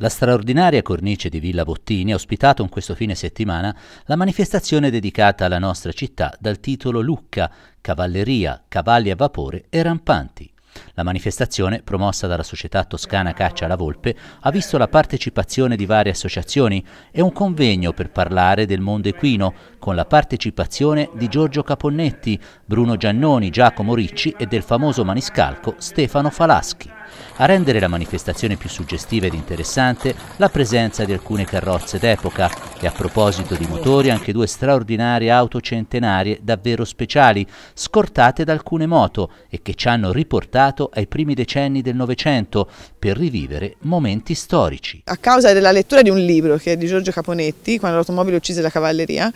La straordinaria cornice di Villa Bottini ha ospitato in questo fine settimana la manifestazione dedicata alla nostra città dal titolo Lucca, Cavalleria, Cavalli a Vapore e Rampanti. La manifestazione, promossa dalla società toscana Caccia alla Volpe, ha visto la partecipazione di varie associazioni e un convegno per parlare del mondo equino, con la partecipazione di Giorgio Caponnetti, Bruno Giannoni, Giacomo Ricci e del famoso maniscalco Stefano Falaschi. A rendere la manifestazione più suggestiva ed interessante la presenza di alcune carrozze d'epoca e a proposito di motori anche due straordinarie auto centenarie davvero speciali, scortate da alcune moto e che ci hanno riportato ai primi decenni del Novecento per rivivere momenti storici. A causa della lettura di un libro che è di Giorgio Caponetti, quando l'automobile uccise la cavalleria,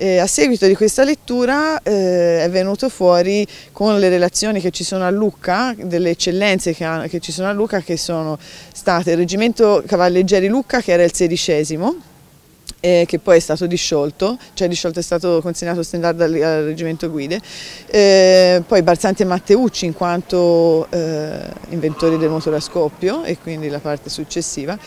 eh, a seguito di questa lettura eh, è venuto fuori con le relazioni che ci sono a Lucca, delle eccellenze che, ha, che ci sono a Lucca che sono state il reggimento Cavalleggeri Lucca che era il sedicesimo eh, che poi è stato disciolto, cioè disciolto è stato consegnato standard al, al reggimento guide, eh, poi Barzanti e Matteucci in quanto eh, inventori del motore a scoppio e quindi la parte successiva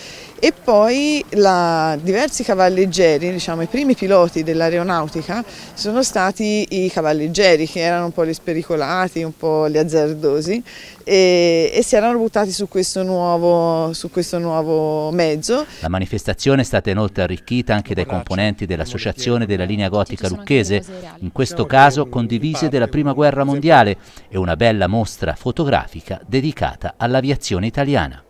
e poi la, diversi cavalleggeri, diciamo i primi piloti dell'aeronautica sono stati i cavalleggeri che erano un po' gli spericolati, un po' gli azzardosi e, e si erano buttati su questo, nuovo, su questo nuovo mezzo. La manifestazione è stata inoltre arricchita anche dai componenti dell'Associazione della Linea Gotica Lucchese, in questo caso condivise della Prima Guerra Mondiale, e una bella mostra fotografica dedicata all'aviazione italiana.